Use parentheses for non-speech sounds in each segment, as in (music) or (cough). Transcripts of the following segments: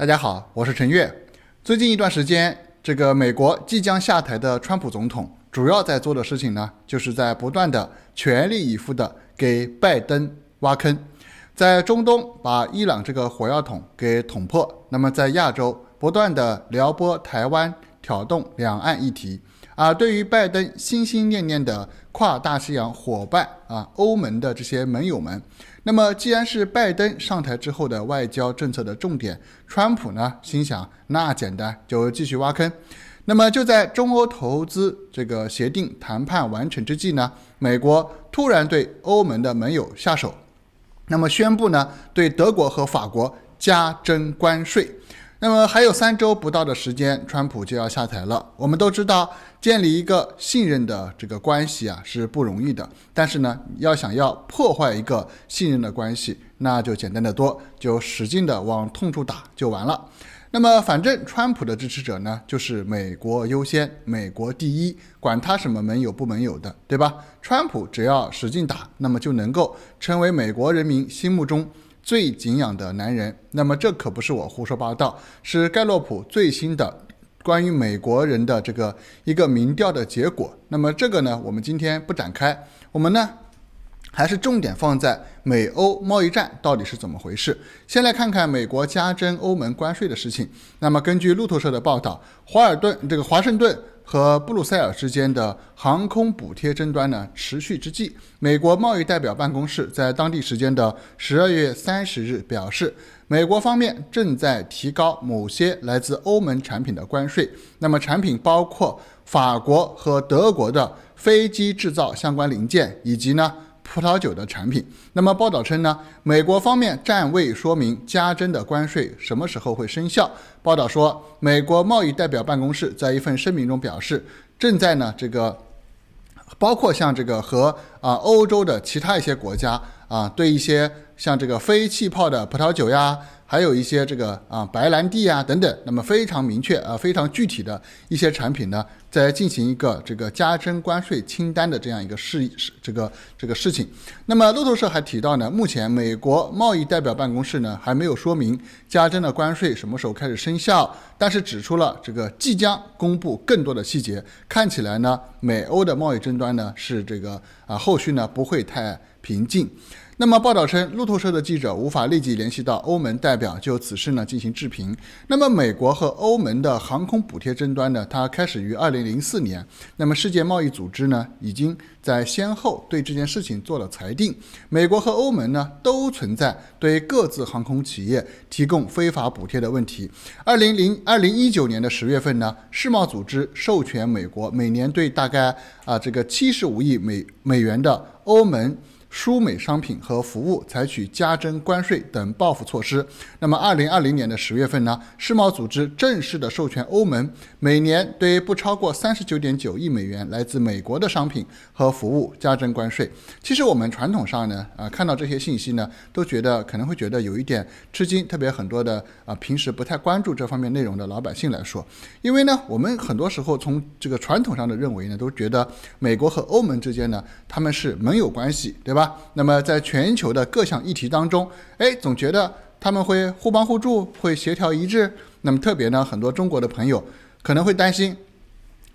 大家好，我是陈悦。最近一段时间，这个美国即将下台的川普总统，主要在做的事情呢，就是在不断的全力以赴的给拜登挖坑，在中东把伊朗这个火药桶给捅破，那么在亚洲不断的撩拨台湾，挑动两岸议题，而对于拜登心心念念的跨大西洋伙伴啊，欧盟的这些盟友们。那么，既然是拜登上台之后的外交政策的重点，川普呢心想，那简单，就继续挖坑。那么，就在中欧投资这个协定谈判完成之际呢，美国突然对欧盟的盟友下手，那么宣布呢对德国和法国加征关税。那么还有三周不到的时间，川普就要下台了。我们都知道，建立一个信任的这个关系啊是不容易的。但是呢，要想要破坏一个信任的关系，那就简单的多，就使劲的往痛处打就完了。那么，反正川普的支持者呢，就是美国优先，美国第一，管他什么盟友不盟友的，对吧？川普只要使劲打，那么就能够成为美国人民心目中。最敬仰的男人，那么这可不是我胡说八道，是盖洛普最新的关于美国人的这个一个民调的结果。那么这个呢，我们今天不展开，我们呢还是重点放在美欧贸易战到底是怎么回事。先来看看美国加征欧盟关税的事情。那么根据路透社的报道，华尔顿这个华盛顿。和布鲁塞尔之间的航空补贴争端呢持续之际，美国贸易代表办公室在当地时间的十二月三十日表示，美国方面正在提高某些来自欧盟产品的关税。那么，产品包括法国和德国的飞机制造相关零件，以及呢。葡萄酒的产品，那么报道称呢，美国方面暂未说明加征的关税什么时候会生效。报道说，美国贸易代表办公室在一份声明中表示，正在呢这个，包括像这个和啊欧洲的其他一些国家啊，对一些像这个非气泡的葡萄酒呀。还有一些这个啊，白兰地啊等等，那么非常明确啊，非常具体的一些产品呢，在进行一个这个加征关税清单的这样一个事事，这个这个事情。那么路透社还提到呢，目前美国贸易代表办公室呢还没有说明加征的关税什么时候开始生效，但是指出了这个即将公布更多的细节。看起来呢，美欧的贸易争端呢是这个啊，后续呢不会太平静。那么，报道称，路透社的记者无法立即联系到欧盟代表就此事呢进行置评。那么，美国和欧盟的航空补贴争端呢，它开始于二零零四年。那么，世界贸易组织呢，已经在先后对这件事情做了裁定。美国和欧盟呢，都存在对各自航空企业提供非法补贴的问题。二零零二零一九年的十月份呢，世贸组织授权美国每年对大概啊这个七十五亿美美元的欧盟。输美商品和服务采取加征关税等报复措施。那么，二零二零年的十月份呢？世贸组织正式的授权欧盟每年对不超过三十九点九亿美元来自美国的商品和服务加征关税。其实，我们传统上呢，啊，看到这些信息呢，都觉得可能会觉得有一点吃惊，特别很多的啊，平时不太关注这方面内容的老百姓来说，因为呢，我们很多时候从这个传统上的认为呢，都觉得美国和欧盟之间呢，他们是盟友关系，对吧？那么，在全球的各项议题当中，哎，总觉得他们会互帮互助，会协调一致。那么，特别呢，很多中国的朋友可能会担心，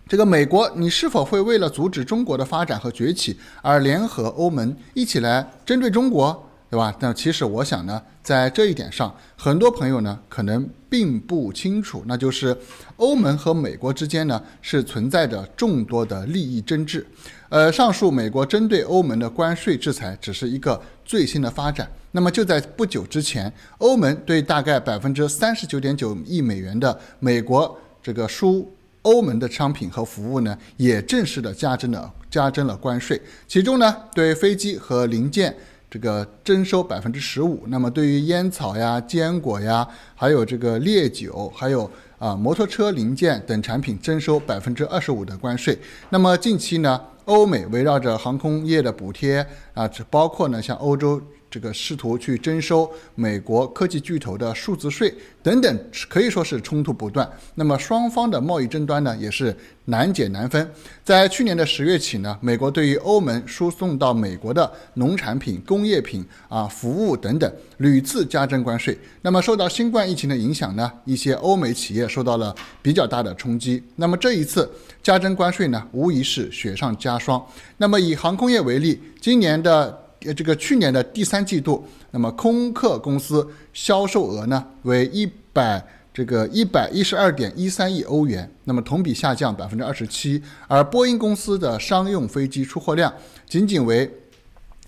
这个美国你是否会为了阻止中国的发展和崛起而联合欧盟一起来针对中国？对吧？那其实我想呢，在这一点上，很多朋友呢可能并不清楚，那就是欧盟和美国之间呢是存在着众多的利益争执。呃，上述美国针对欧盟的关税制裁只是一个最新的发展。那么就在不久之前，欧盟对大概百分之三十九点九亿美元的美国这个输欧盟的商品和服务呢，也正式的加征了加征了关税，其中呢对飞机和零件。这个征收百分之十五，那么对于烟草呀、坚果呀，还有这个烈酒，还有啊摩托车零件等产品征收百分之二十五的关税。那么近期呢，欧美围绕着航空业的补贴啊，包括呢像欧洲。这个试图去征收美国科技巨头的数字税等等，可以说是冲突不断。那么双方的贸易争端呢，也是难解难分。在去年的十月起呢，美国对于欧盟输送到美国的农产品、工业品啊、服务等等，屡次加征关税。那么受到新冠疫情的影响呢，一些欧美企业受到了比较大的冲击。那么这一次加征关税呢，无疑是雪上加霜。那么以航空业为例，今年的。呃，这个去年的第三季度，那么空客公司销售额呢为一百这个一百一十二点一三亿欧元，那么同比下降百分之二十七，而波音公司的商用飞机出货量仅仅为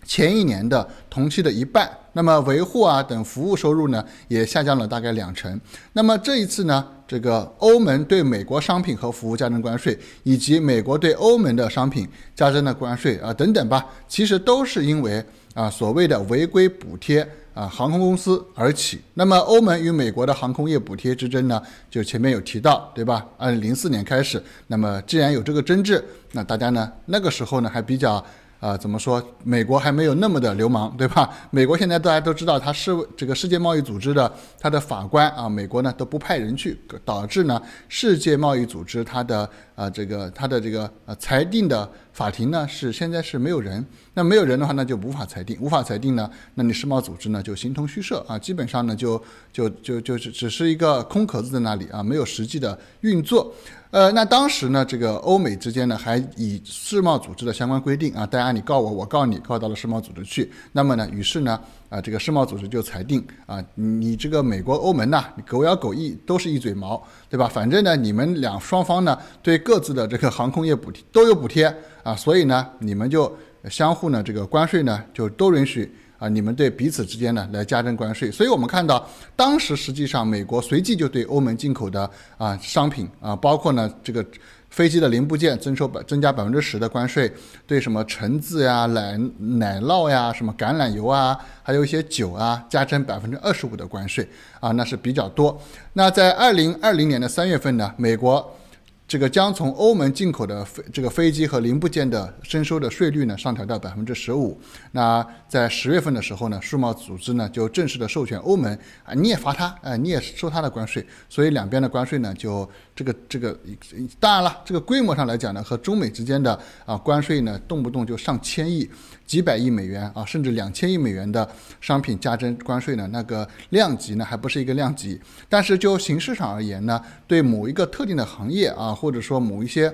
前一年的同期的一半。那么维护啊等服务收入呢，也下降了大概两成。那么这一次呢，这个欧盟对美国商品和服务加征关税，以及美国对欧盟的商品加征的关税啊等等吧，其实都是因为啊所谓的违规补贴啊航空公司而起。那么欧盟与美国的航空业补贴之争呢，就前面有提到对吧？二零零四年开始，那么既然有这个争执，那大家呢那个时候呢还比较。啊，怎么说？美国还没有那么的流氓，对吧？美国现在大家都知道，它是这个世界贸易组织的它的法官啊，美国呢都不派人去，导致呢世界贸易组织它的啊这个它的这个呃裁定的法庭呢是现在是没有人。那没有人的话，那就无法裁定，无法裁定呢，那你世贸组织呢就形同虚设啊，基本上呢就就就就是只是一个空壳子在那里啊，没有实际的运作。呃，那当时呢，这个欧美之间呢，还以世贸组织的相关规定啊，大家你告我，我告你，告到了世贸组织去。那么呢，于是呢，啊，这个世贸组织就裁定啊，你这个美国、欧盟呐，你狗咬狗，一都是一嘴毛，对吧？反正呢，你们两双方呢，对各自的这个航空业补贴都有补贴啊，所以呢，你们就相互呢，这个关税呢，就都允许。啊，你们对彼此之间呢来加征关税，所以我们看到当时实际上美国随即就对欧盟进口的啊商品啊，包括呢这个飞机的零部件征收百增加百分之十的关税，对什么橙子呀、奶奶酪呀、什么橄榄油啊，还有一些酒啊，加征百分之二十五的关税啊，那是比较多。那在二零二零年的三月份呢，美国。这个将从欧盟进口的飞这个飞机和零部件的征收的税率呢上调到百分之十五。那在十月份的时候呢，世贸组织呢就正式的授权欧盟啊，你也罚他啊，你也收他的关税。所以两边的关税呢，就这个这个，当然了，这个规模上来讲呢，和中美之间的啊关税呢，动不动就上千亿。几百亿美元啊，甚至两千亿美元的商品加征关税呢？那个量级呢，还不是一个量级。但是就形式上而言呢，对某一个特定的行业啊，或者说某一些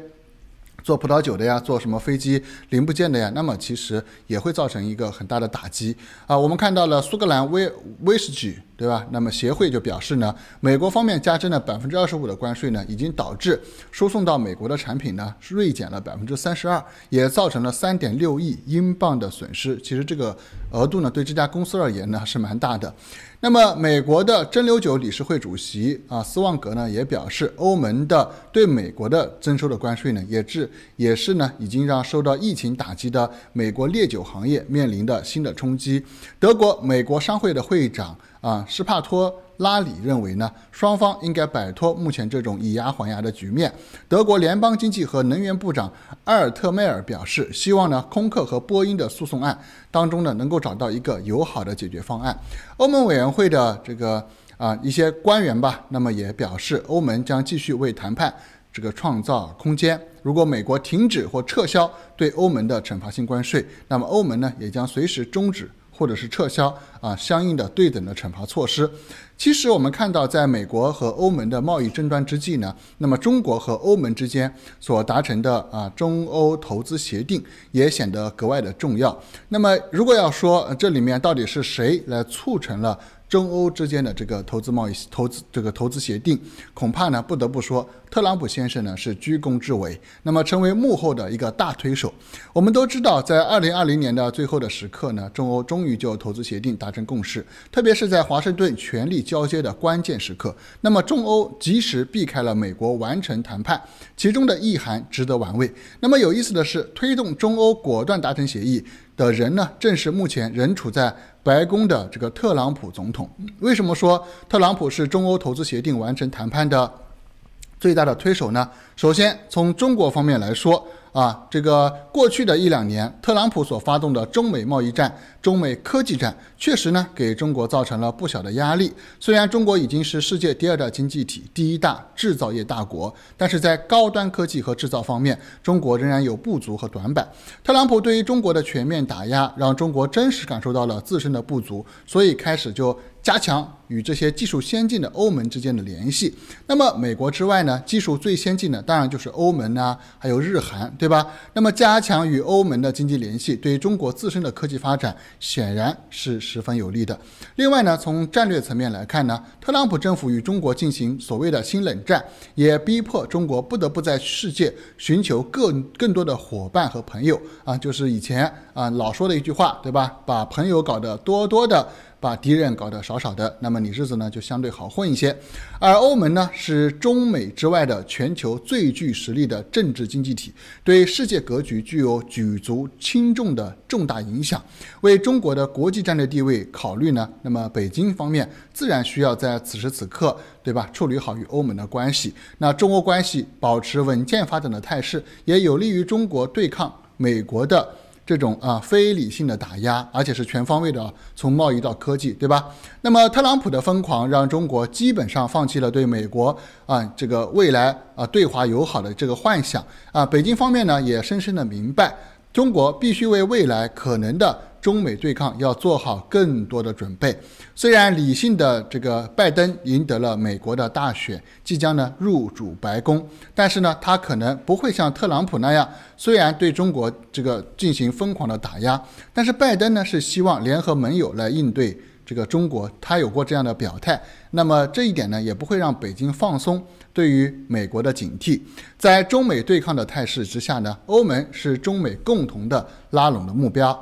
做葡萄酒的呀，做什么飞机零部件的呀，那么其实也会造成一个很大的打击啊。我们看到了苏格兰威威士忌。对吧？那么协会就表示呢，美国方面加征了百分之二十五的关税呢，已经导致输送到美国的产品呢锐减了百分之三十二，也造成了三点六亿英镑的损失。其实这个额度呢，对这家公司而言呢是蛮大的。那么美国的蒸馏酒理事会主席啊斯旺格呢也表示，欧盟的对美国的征收的关税呢也是也是呢已经让受到疫情打击的美国烈酒行业面临的新的冲击。德国美国商会的会长。啊，施帕托拉里认为呢，双方应该摆脱目前这种以牙还牙的局面。德国联邦经济和能源部长埃尔特迈尔表示，希望呢，空客和波音的诉讼案当中呢，能够找到一个友好的解决方案。欧盟委员会的这个啊一些官员吧，那么也表示，欧盟将继续为谈判这个创造空间。如果美国停止或撤销对欧盟的惩罚性关税，那么欧盟呢，也将随时终止。或者是撤销啊相应的对等的惩罚措施。其实我们看到，在美国和欧盟的贸易争端之际呢，那么中国和欧盟之间所达成的啊中欧投资协定也显得格外的重要。那么如果要说这里面到底是谁来促成了？中欧之间的这个投资贸易投资这个投资协定，恐怕呢不得不说，特朗普先生呢是居功至伟，那么成为幕后的一个大推手。我们都知道，在二零二零年的最后的时刻呢，中欧终于就投资协定达成共识，特别是在华盛顿权力交接的关键时刻，那么中欧及时避开了美国完成谈判，其中的意涵值得玩味。那么有意思的是，推动中欧果断达成协议。的人呢，正是目前仍处在白宫的这个特朗普总统。为什么说特朗普是中欧投资协定完成谈判的最大的推手呢？首先，从中国方面来说。啊，这个过去的一两年，特朗普所发动的中美贸易战、中美科技战，确实呢给中国造成了不小的压力。虽然中国已经是世界第二大经济体、第一大制造业大国，但是在高端科技和制造方面，中国仍然有不足和短板。特朗普对于中国的全面打压，让中国真实感受到了自身的不足，所以开始就加强。与这些技术先进的欧盟之间的联系，那么美国之外呢？技术最先进的当然就是欧盟啊，还有日韩，对吧？那么加强与欧盟的经济联系，对于中国自身的科技发展显然是十分有利的。另外呢，从战略层面来看呢，特朗普政府与中国进行所谓的新冷战，也逼迫中国不得不在世界寻求更更多的伙伴和朋友啊，就是以前啊老说的一句话，对吧？把朋友搞得多多的，把敌人搞得少少的，那么。那么你日子呢就相对好混一些，而欧盟呢是中美之外的全球最具实力的政治经济体，对世界格局具有举足轻重的重大影响。为中国的国际战略地位考虑呢，那么北京方面自然需要在此时此刻，对吧，处理好与欧盟的关系。那中欧关系保持稳健发展的态势，也有利于中国对抗美国的。这种啊非理性的打压，而且是全方位的，从贸易到科技，对吧？那么特朗普的疯狂让中国基本上放弃了对美国啊这个未来啊对华友好的这个幻想啊。北京方面呢也深深的明白，中国必须为未来可能的。中美对抗要做好更多的准备。虽然理性的这个拜登赢得了美国的大选，即将呢入主白宫，但是呢他可能不会像特朗普那样，虽然对中国这个进行疯狂的打压，但是拜登呢是希望联合盟友来应对这个中国，他有过这样的表态。那么这一点呢也不会让北京放松对于美国的警惕。在中美对抗的态势之下呢，欧盟是中美共同的拉拢的目标。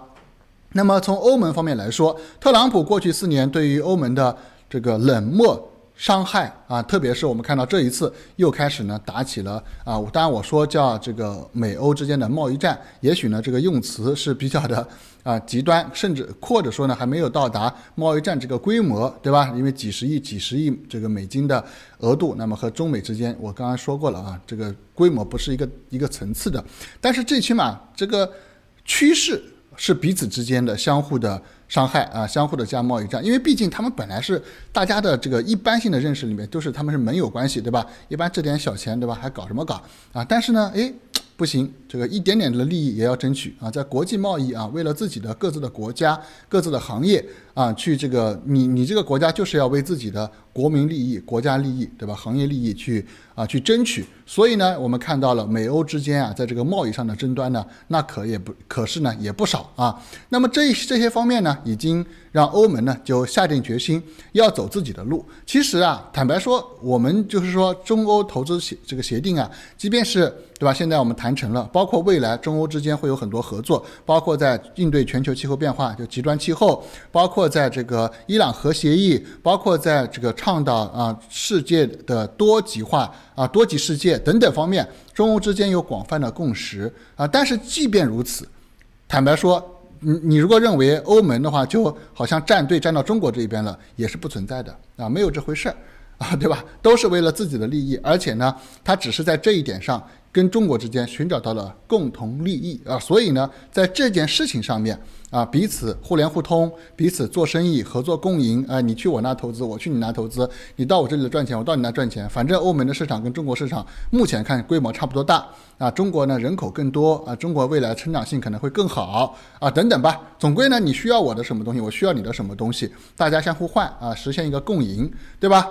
那么从欧盟方面来说，特朗普过去四年对于欧盟的这个冷漠伤害啊，特别是我们看到这一次又开始呢打起了啊，当然我说叫这个美欧之间的贸易战，也许呢这个用词是比较的啊极端，甚至或者说呢还没有到达贸易战这个规模，对吧？因为几十亿、几十亿这个美金的额度，那么和中美之间我刚刚说过了啊，这个规模不是一个一个层次的，但是最起码这个趋势。是彼此之间的相互的伤害啊，相互的加贸易战，因为毕竟他们本来是大家的这个一般性的认识里面都是他们是盟友关系，对吧？一般这点小钱，对吧？还搞什么搞啊？但是呢，哎，不行。这个一点点的利益也要争取啊，在国际贸易啊，为了自己的各自的国家、各自的行业啊，去这个你你这个国家就是要为自己的国民利益、国家利益，对吧？行业利益去啊去争取。所以呢，我们看到了美欧之间啊，在这个贸易上的争端呢，那可也不可是呢也不少啊。那么这这些方面呢，已经让欧盟呢就下定决心要走自己的路。其实啊，坦白说，我们就是说中欧投资协这个协定啊，即便是对吧？现在我们谈成了包。包括未来中欧之间会有很多合作，包括在应对全球气候变化，就极端气候，包括在这个伊朗核协议，包括在这个倡导啊世界的多极化啊多极世界等等方面，中欧之间有广泛的共识啊。但是即便如此，坦白说，你你如果认为欧盟的话就好像站队站到中国这边了，也是不存在的啊，没有这回事儿啊，对吧？都是为了自己的利益，而且呢，它只是在这一点上。跟中国之间寻找到了共同利益啊，所以呢，在这件事情上面啊，彼此互联互通，彼此做生意、合作共赢啊，你去我那投资，我去你那投资，你到我这里来赚钱，我到你那赚钱，反正欧盟的市场跟中国市场目前看规模差不多大啊，中国呢人口更多啊，中国未来成长性可能会更好啊，等等吧，总归呢，你需要我的什么东西，我需要你的什么东西，大家相互换啊，实现一个共赢，对吧？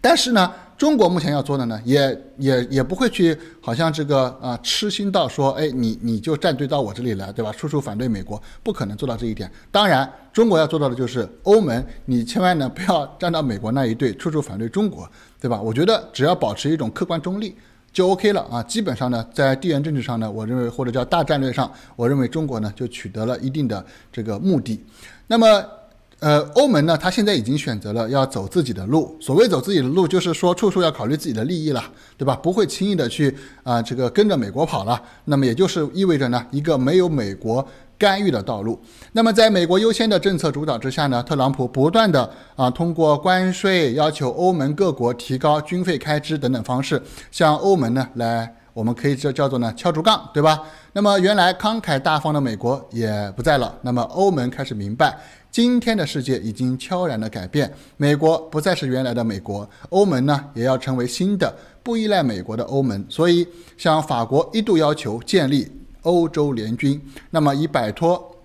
但是呢，中国目前要做的呢，也也也不会去，好像这个啊，痴心到说，哎，你你就站队到我这里来，对吧？处处反对美国，不可能做到这一点。当然，中国要做到的就是欧盟，你千万呢不要站到美国那一队，处处反对中国，对吧？我觉得只要保持一种客观中立，就 OK 了啊。基本上呢，在地缘政治上呢，我认为或者叫大战略上，我认为中国呢就取得了一定的这个目的。那么。呃，欧盟呢，它现在已经选择了要走自己的路。所谓走自己的路，就是说处处要考虑自己的利益了，对吧？不会轻易的去啊，这个跟着美国跑了。那么也就是意味着呢，一个没有美国干预的道路。那么在美国优先的政策主导之下呢，特朗普不断的啊，通过关税要求欧盟各国提高军费开支等等方式，向欧盟呢来，我们可以叫叫做呢敲竹杠，对吧？那么原来慷慨大方的美国也不在了，那么欧盟开始明白。今天的世界已经悄然的改变，美国不再是原来的美国，欧盟呢也要成为新的不依赖美国的欧盟，所以像法国一度要求建立欧洲联军，那么以摆脱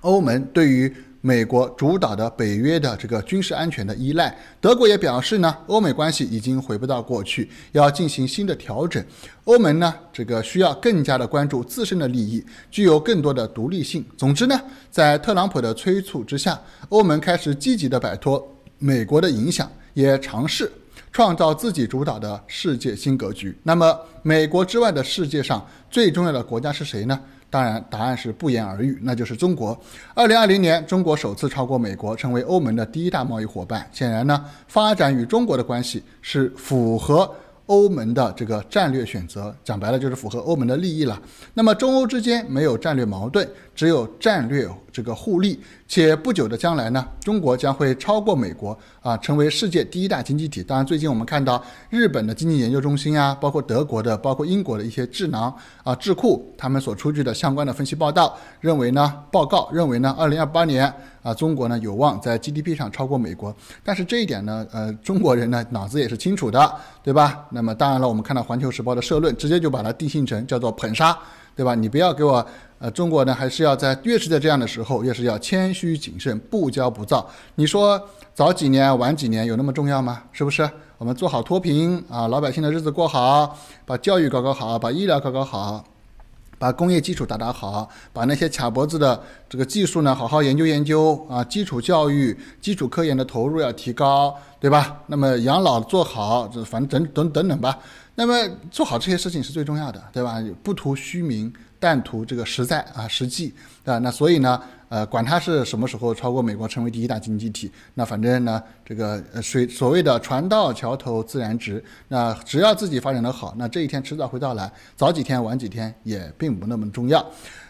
欧盟对于。美国主导的北约的这个军事安全的依赖，德国也表示呢，欧美关系已经回不到过去，要进行新的调整。欧盟呢，这个需要更加的关注自身的利益，具有更多的独立性。总之呢，在特朗普的催促之下，欧盟开始积极的摆脱美国的影响，也尝试创造自己主导的世界新格局。那么，美国之外的世界上最重要的国家是谁呢？当然，答案是不言而喻，那就是中国。二零二零年，中国首次超过美国，成为欧盟的第一大贸易伙伴。显然呢，发展与中国的关系是符合。欧盟的这个战略选择，讲白了就是符合欧盟的利益了。那么中欧之间没有战略矛盾，只有战略这个互利。且不久的将来呢，中国将会超过美国啊，成为世界第一大经济体。当然，最近我们看到日本的经济研究中心啊，包括德国的、包括英国的一些智囊啊、智库，他们所出具的相关的分析报道，认为呢，报告认为呢，二零二八年。啊，中国呢有望在 GDP 上超过美国，但是这一点呢，呃，中国人呢脑子也是清楚的，对吧？那么当然了，我们看到《环球时报》的社论直接就把它定性成叫做捧杀，对吧？你不要给我，呃，中国呢还是要在越是在这样的时候，越是要谦虚谨慎，不骄不躁。你说早几年晚几年有那么重要吗？是不是？我们做好脱贫啊，老百姓的日子过好，把教育搞搞好，把医疗搞搞好。把工业基础打打好，把那些卡脖子的这个技术呢好好研究研究啊！基础教育、基础科研的投入要提高，对吧？那么养老做好，这反正等等等等吧。那么做好这些事情是最重要的，对吧？不图虚名。但图这个实在啊实际啊，那所以呢，呃，管它是什么时候超过美国成为第一大经济体，那反正呢，这个呃，所所谓的船到桥头自然直，那只要自己发展的好，那这一天迟早会到来，早几天晚几天也并不那么重要。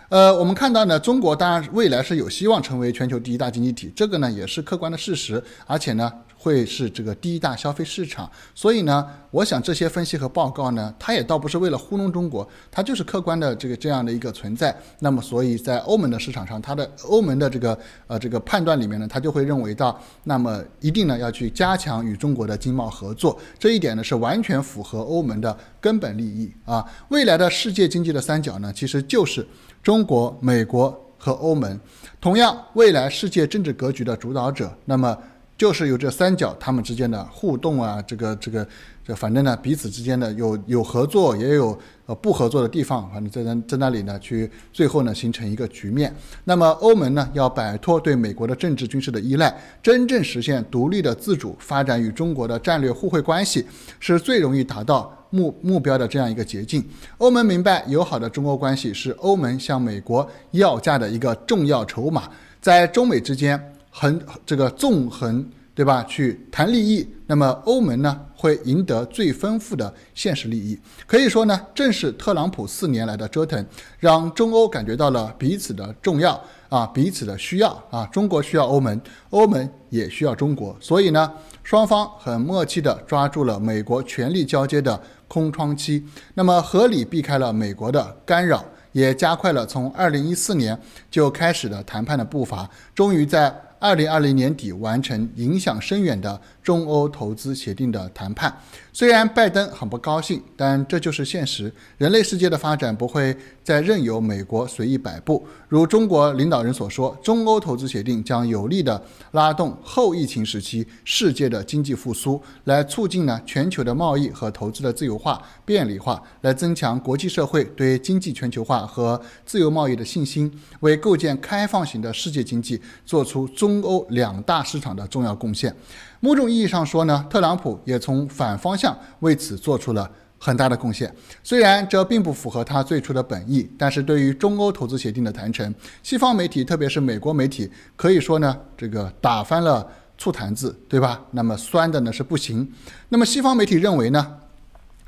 呃，我们看到呢，中国当然未来是有希望成为全球第一大经济体，这个呢也是客观的事实，而且呢。会是这个第一大消费市场，所以呢，我想这些分析和报告呢，它也倒不是为了糊弄中国，它就是客观的这个这样的一个存在。那么，所以在欧盟的市场上，它的欧盟的这个呃这个判断里面呢，它就会认为到，那么一定呢要去加强与中国的经贸合作，这一点呢是完全符合欧盟的根本利益啊。未来的世界经济的三角呢，其实就是中国、美国和欧盟。同样，未来世界政治格局的主导者，那么。就是有这三角，他们之间的互动啊，这个这个，这反正呢，彼此之间的有有合作，也有呃不合作的地方，反正在那在那里呢去，最后呢形成一个局面。那么欧盟呢，要摆脱对美国的政治军事的依赖，真正实现独立的自主发展与中国的战略互惠关系，是最容易达到目目标的这样一个捷径。欧盟明白，友好的中欧关系是欧盟向美国要价的一个重要筹码，在中美之间。横这个纵横，对吧？去谈利益，那么欧盟呢会赢得最丰富的现实利益。可以说呢，正是特朗普四年来的折腾，让中欧感觉到了彼此的重要啊，彼此的需要啊。中国需要欧盟，欧盟也需要中国。所以呢，双方很默契地抓住了美国权力交接的空窗期，那么合理避开了美国的干扰，也加快了从二零一四年就开始的谈判的步伐，终于在。二零二零年底完成影响深远的中欧投资协定的谈判。虽然拜登很不高兴，但这就是现实。人类世界的发展不会再任由美国随意摆布。如中国领导人所说，中欧投资协定将有力的拉动后疫情时期世界的经济复苏，来促进呢全球的贸易和投资的自由化、便利化，来增强国际社会对经济全球化和自由贸易的信心，为构建开放型的世界经济做出中。中欧两大市场的重要贡献，某种意义上说呢，特朗普也从反方向为此做出了很大的贡献。虽然这并不符合他最初的本意，但是对于中欧投资协定的谈成，西方媒体特别是美国媒体可以说呢，这个打翻了醋坛子，对吧？那么酸的呢是不行。那么西方媒体认为呢？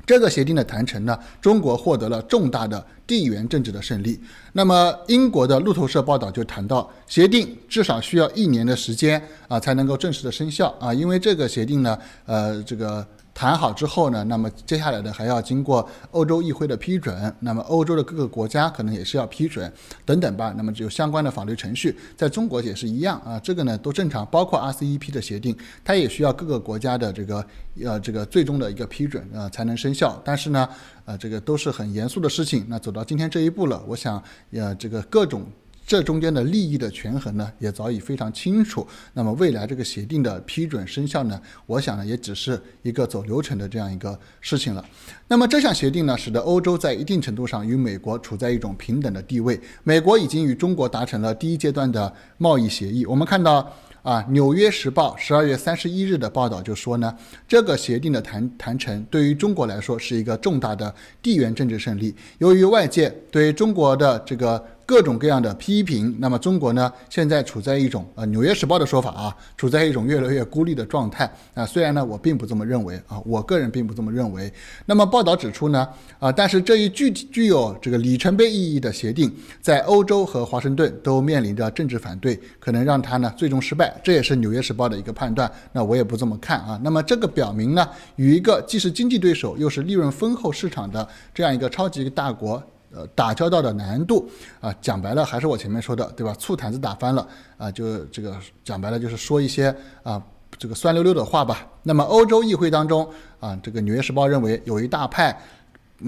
这个协定的谈成呢，中国获得了重大的地缘政治的胜利。那么，英国的路透社报道就谈到，协定至少需要一年的时间啊，才能够正式的生效啊，因为这个协定呢，呃，这个。谈好之后呢，那么接下来的还要经过欧洲议会的批准，那么欧洲的各个国家可能也是要批准，等等吧。那么有相关的法律程序，在中国也是一样啊，这个呢都正常，包括 RCEP 的协定，它也需要各个国家的这个呃这个最终的一个批准啊才能生效。但是呢，呃这个都是很严肃的事情，那走到今天这一步了，我想呃这个各种。这中间的利益的权衡呢，也早已非常清楚。那么未来这个协定的批准生效呢，我想呢，也只是一个走流程的这样一个事情了。那么这项协定呢，使得欧洲在一定程度上与美国处在一种平等的地位。美国已经与中国达成了第一阶段的贸易协议。我们看到啊，《纽约时报》十二月三十一日的报道就说呢，这个协定的谈谈成对于中国来说是一个重大的地缘政治胜利。由于外界对中国的这个。各种各样的批评，那么中国呢？现在处在一种呃，《纽约时报》的说法啊，处在一种越来越孤立的状态。啊。虽然呢，我并不这么认为啊，我个人并不这么认为。那么报道指出呢，啊，但是这一具具有这个里程碑意义的协定，在欧洲和华盛顿都面临着政治反对，可能让它呢最终失败。这也是《纽约时报》的一个判断。那我也不这么看啊。那么这个表明呢，与一个既是经济对手又是利润丰厚市场的这样一个超级大国。呃，打交道的难度啊，讲白了还是我前面说的，对吧？醋坛子打翻了啊，就这个讲白了就是说一些啊，这个酸溜溜的话吧。那么欧洲议会当中啊，这个《纽约时报》认为有一大派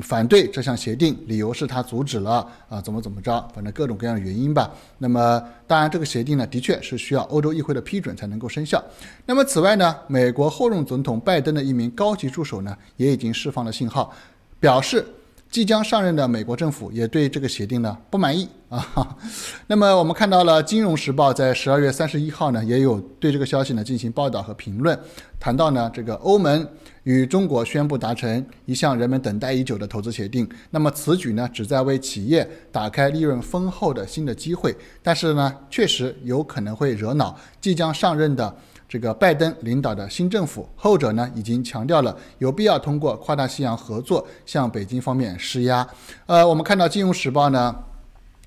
反对这项协定，理由是他阻止了啊，怎么怎么着，反正各种各样的原因吧。那么当然，这个协定呢，的确是需要欧洲议会的批准才能够生效。那么此外呢，美国后任总统拜登的一名高级助手呢，也已经释放了信号，表示。即将上任的美国政府也对这个协定呢不满意啊。(laughs) 那么我们看到了《金融时报》在十二月三十一号呢也有对这个消息呢进行报道和评论，谈到呢这个欧盟与中国宣布达成一项人们等待已久的投资协定，那么此举呢旨在为企业打开利润丰厚的新的机会，但是呢确实有可能会惹恼即将上任的。这个拜登领导的新政府，后者呢已经强调了有必要通过跨大西洋合作向北京方面施压。呃，我们看到《金融时报》呢。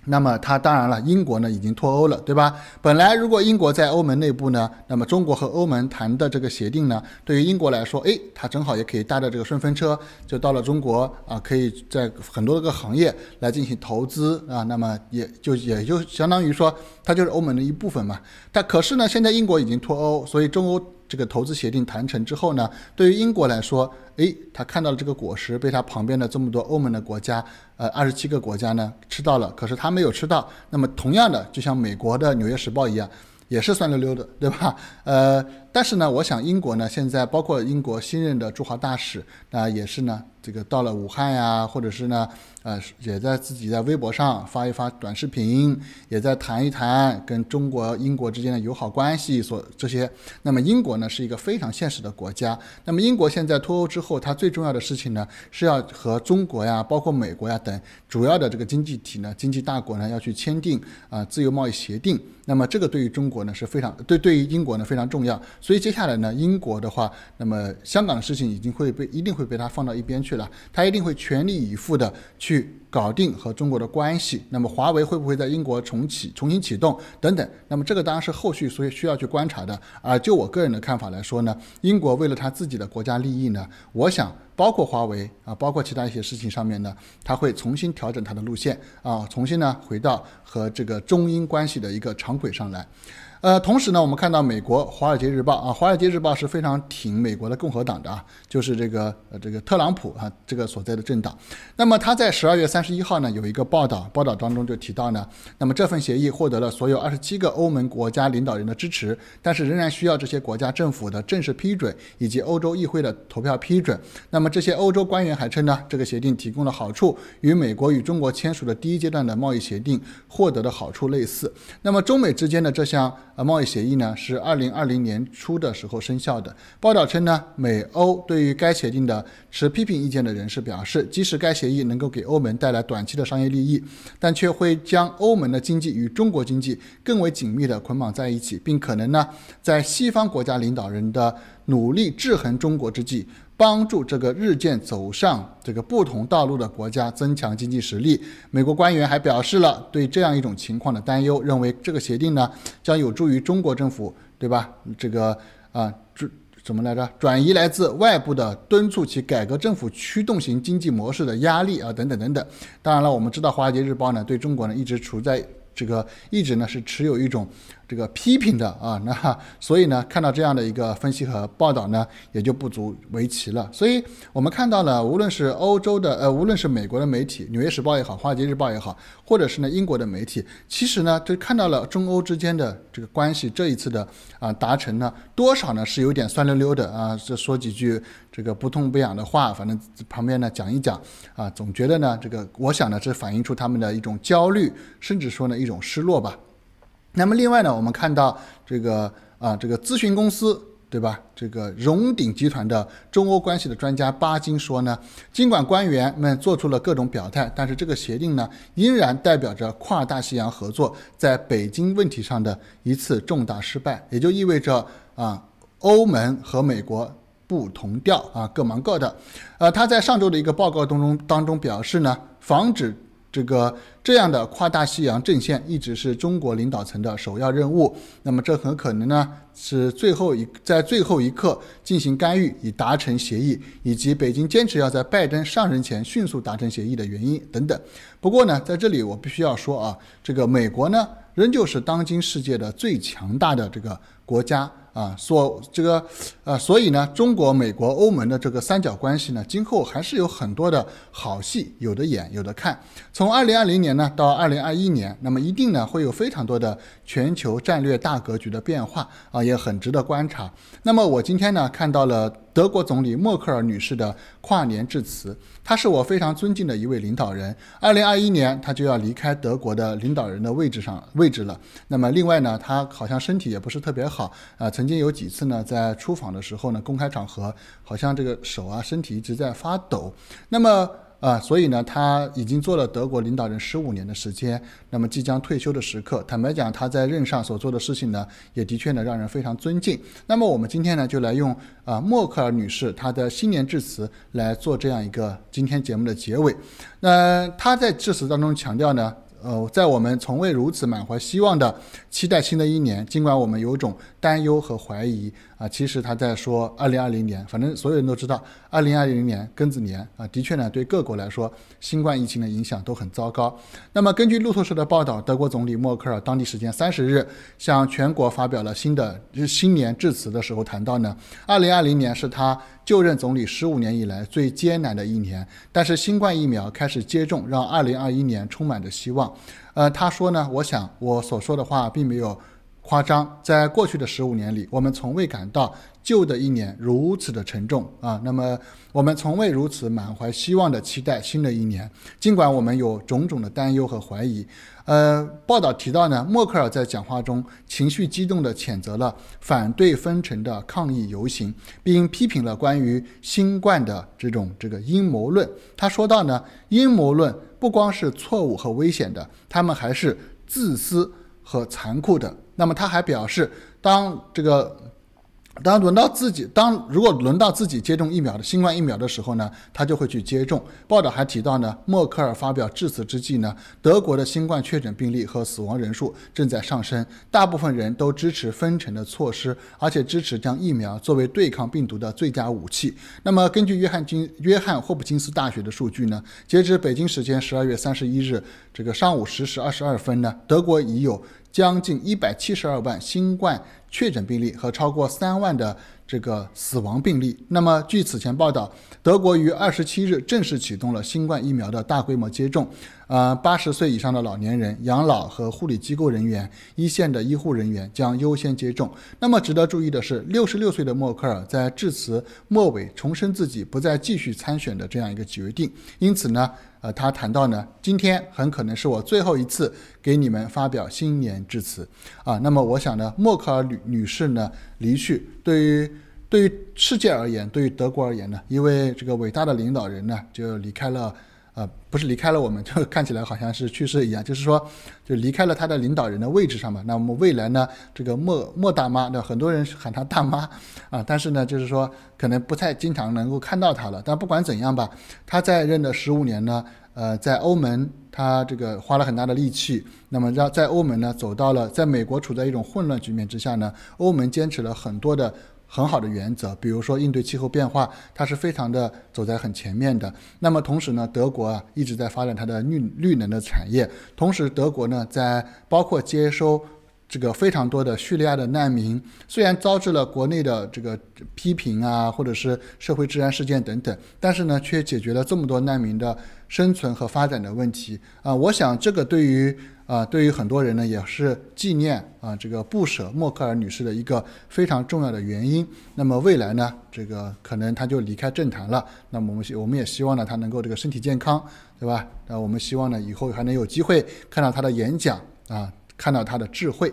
那么它当然了，英国呢已经脱欧了，对吧？本来如果英国在欧盟内部呢，那么中国和欧盟谈的这个协定呢，对于英国来说，诶，它正好也可以搭着这个顺风车，就到了中国啊，可以在很多个行业来进行投资啊，那么也就也就相当于说，它就是欧盟的一部分嘛。但可是呢，现在英国已经脱欧，所以中欧。这个投资协定谈成之后呢，对于英国来说，诶，他看到了这个果实被他旁边的这么多欧盟的国家，呃，二十七个国家呢吃到了，可是他没有吃到。那么同样的，就像美国的《纽约时报》一样，也是酸溜溜的，对吧？呃。但是呢，我想英国呢，现在包括英国新任的驻华大使，那也是呢，这个到了武汉呀，或者是呢，呃，也在自己在微博上发一发短视频，也在谈一谈跟中国、英国之间的友好关系所这些。那么英国呢是一个非常现实的国家。那么英国现在脱欧之后，它最重要的事情呢是要和中国呀，包括美国呀等主要的这个经济体呢、经济大国呢要去签订啊自由贸易协定。那么这个对于中国呢是非常对，对于英国呢非常重要。所以接下来呢，英国的话，那么香港的事情已经会被一定会被他放到一边去了，他一定会全力以赴的去搞定和中国的关系。那么华为会不会在英国重启、重新启动等等？那么这个当然是后续所以需要去观察的啊。就我个人的看法来说呢，英国为了他自己的国家利益呢，我想包括华为啊，包括其他一些事情上面呢，他会重新调整他的路线啊，重新呢回到和这个中英关系的一个长轨上来。呃，同时呢，我们看到美国《华尔街日报》啊，《华尔街日报》是非常挺美国的共和党的啊，就是这个呃这个特朗普啊，这个所在的政党。那么他在十二月三十一号呢，有一个报道，报道当中就提到呢，那么这份协议获得了所有二十七个欧盟国家领导人的支持，但是仍然需要这些国家政府的正式批准以及欧洲议会的投票批准。那么这些欧洲官员还称呢，这个协定提供的好处与美国与中国签署的第一阶段的贸易协定获得的好处类似。那么中美之间的这项。而贸易协议呢，是二零二零年初的时候生效的。报道称呢，美欧对于该协定的持批评意见的人士表示，即使该协议能够给欧盟带来短期的商业利益，但却会将欧盟的经济与中国经济更为紧密地捆绑在一起，并可能呢，在西方国家领导人的努力制衡中国之际。帮助这个日渐走上这个不同道路的国家增强经济实力。美国官员还表示了对这样一种情况的担忧，认为这个协定呢将有助于中国政府，对吧？这个啊，这怎么来着？转移来自外部的敦促其改革政府驱动型经济模式的压力啊，等等等等。当然了，我们知道《华尔街日报》呢对中国呢一直处在这个一直呢是持有一种。这个批评的啊，(laughs) 那所以呢，看到这样的一个分析和报道呢，也就不足为奇了。所以，我们看到了，无论是欧洲的，呃，无论是美国的媒体，《纽约时报》也好，《华尔街日报》也好，或者是呢英国的媒体，其实呢，就看到了中欧之间的这个关系，这一次的啊达成呢，多少呢是有点酸溜溜的啊，这说几句这个不痛不痒的话，反正旁边呢讲一讲啊，总觉得呢这个，我想呢这反映出他们的一种焦虑，甚至说呢一种失落吧。那么另外呢，我们看到这个啊，这个咨询公司对吧？这个荣鼎集团的中欧关系的专家巴金说呢，尽管官员们做出了各种表态，但是这个协定呢，依然代表着跨大西洋合作在北京问题上的一次重大失败，也就意味着啊，欧盟和美国不同调啊，各忙各的。呃，他在上周的一个报告当中当中表示呢，防止。这个这样的跨大西洋阵线一直是中国领导层的首要任务，那么这很可能呢是最后一在最后一刻进行干预以达成协议，以及北京坚持要在拜登上任前迅速达成协议的原因等等。不过呢，在这里我必须要说啊，这个美国呢仍旧是当今世界的最强大的这个国家。啊，所这个，呃，所以呢，中国、美国、欧盟的这个三角关系呢，今后还是有很多的好戏，有的演，有的看。从二零二零年呢到二零二一年，那么一定呢会有非常多的全球战略大格局的变化啊，也很值得观察。那么我今天呢看到了。德国总理默克尔女士的跨年致辞，她是我非常尊敬的一位领导人。二零二一年，她就要离开德国的领导人的位置上位置了。那么，另外呢，她好像身体也不是特别好啊，曾经有几次呢，在出访的时候呢，公开场合好像这个手啊，身体一直在发抖。那么。啊，所以呢，他已经做了德国领导人十五年的时间，那么即将退休的时刻，坦白讲，他在任上所做的事情呢，也的确呢让人非常尊敬。那么我们今天呢，就来用啊默克尔女士她的新年致辞来做这样一个今天节目的结尾。那她在致辞当中强调呢。呃，在我们从未如此满怀希望的期待新的一年，尽管我们有种担忧和怀疑啊，其实他在说二零二零年，反正所有人都知道，二零二零年庚子年啊，的确呢，对各国来说，新冠疫情的影响都很糟糕。那么，根据路透社的报道，德国总理默克尔当地时间三十日向全国发表了新的新年致辞的时候谈到呢，二零二零年是他。就任总理十五年以来最艰难的一年，但是新冠疫苗开始接种，让二零二一年充满着希望。呃，他说呢，我想我所说的话并没有夸张，在过去的十五年里，我们从未感到。旧的一年如此的沉重啊，那么我们从未如此满怀希望的期待新的一年，尽管我们有种种的担忧和怀疑。呃，报道提到呢，默克尔在讲话中情绪激动地谴责了反对封城的抗议游行，并批评了关于新冠的这种这个阴谋论。他说到呢，阴谋论不光是错误和危险的，他们还是自私和残酷的。那么他还表示，当这个。当轮到自己，当如果轮到自己接种疫苗的新冠疫苗的时候呢，他就会去接种。报道还提到呢，默克尔发表致辞之际呢，德国的新冠确诊病例和死亡人数正在上升，大部分人都支持分层的措施，而且支持将疫苗作为对抗病毒的最佳武器。那么根据约翰金约翰霍普金斯大学的数据呢，截至北京时间十二月三十一日这个上午十时二十二分呢，德国已有。将近一百七十二万新冠确诊病例和超过三万的这个死亡病例。那么，据此前报道，德国于二十七日正式启动了新冠疫苗的大规模接种。呃，八十岁以上的老年人、养老和护理机构人员、一线的医护人员将优先接种。那么，值得注意的是，六十六岁的默克尔在致辞末尾重申自己不再继续参选的这样一个决定。因此呢，呃，他谈到呢，今天很可能是我最后一次给你们发表新年致辞。啊，那么我想呢，默克尔女女士呢离去，对于对于世界而言，对于德国而言呢，一位这个伟大的领导人呢就离开了。呃，不是离开了我们 (laughs) 就看起来好像是去世一样，就是说，就离开了他的领导人的位置上嘛。那我们未来呢，这个莫莫大妈，那很多人喊她大妈啊，但是呢，就是说可能不太经常能够看到她了。但不管怎样吧，她在任的十五年呢，呃，在欧盟，她这个花了很大的力气，那么让在欧盟呢走到了，在美国处在一种混乱局面之下呢，欧盟坚持了很多的。很好的原则，比如说应对气候变化，它是非常的走在很前面的。那么同时呢，德国啊一直在发展它的绿绿能的产业，同时德国呢在包括接收。这个非常多的叙利亚的难民，虽然遭致了国内的这个批评啊，或者是社会治安事件等等，但是呢，却解决了这么多难民的生存和发展的问题啊。我想这个对于啊，对于很多人呢，也是纪念啊，这个不舍默克尔女士的一个非常重要的原因。那么未来呢，这个可能她就离开政坛了。那么我们我们也希望呢，她能够这个身体健康，对吧？那我们希望呢，以后还能有机会看到她的演讲啊。看到他的智慧。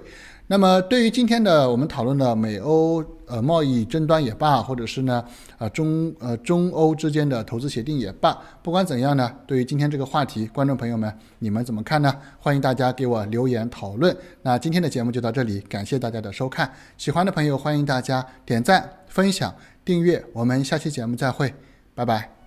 那么，对于今天的我们讨论的美欧呃贸易争端也罢，或者是呢啊中呃中欧之间的投资协定也罢，不管怎样呢，对于今天这个话题，观众朋友们你们怎么看呢？欢迎大家给我留言讨论。那今天的节目就到这里，感谢大家的收看。喜欢的朋友欢迎大家点赞、分享、订阅。我们下期节目再会，拜拜。